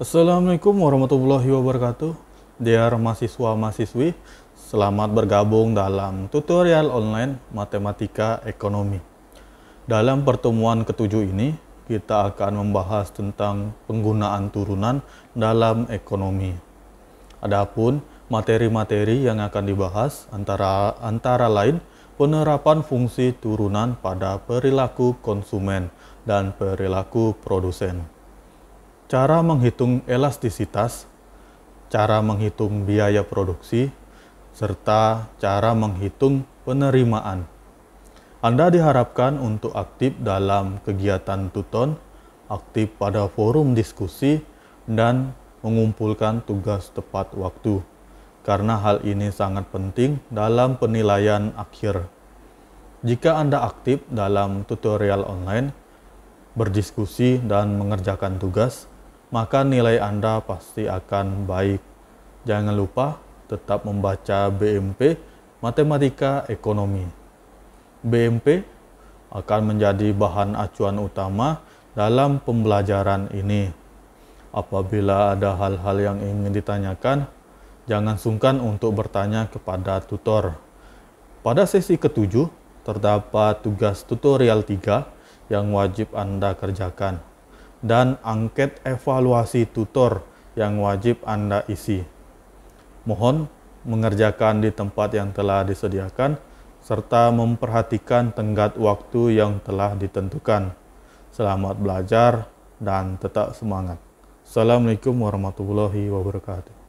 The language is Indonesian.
Assalamualaikum warahmatullahi wabarakatuh Dear mahasiswa-mahasiswi Selamat bergabung dalam tutorial online Matematika Ekonomi Dalam pertemuan ketujuh ini kita akan membahas tentang penggunaan turunan dalam ekonomi Adapun materi-materi yang akan dibahas antara antara lain penerapan fungsi turunan pada perilaku konsumen dan perilaku produsen cara menghitung elastisitas, cara menghitung biaya produksi, serta cara menghitung penerimaan. Anda diharapkan untuk aktif dalam kegiatan Tuton, aktif pada forum diskusi, dan mengumpulkan tugas tepat waktu, karena hal ini sangat penting dalam penilaian akhir. Jika Anda aktif dalam tutorial online, berdiskusi, dan mengerjakan tugas, maka nilai Anda pasti akan baik. Jangan lupa tetap membaca BMP Matematika Ekonomi. BMP akan menjadi bahan acuan utama dalam pembelajaran ini. Apabila ada hal-hal yang ingin ditanyakan, jangan sungkan untuk bertanya kepada tutor. Pada sesi ketujuh, terdapat tugas tutorial 3 yang wajib Anda kerjakan dan angket evaluasi tutor yang wajib Anda isi. Mohon mengerjakan di tempat yang telah disediakan serta memperhatikan tenggat waktu yang telah ditentukan. Selamat belajar dan tetap semangat. Assalamualaikum warahmatullahi wabarakatuh.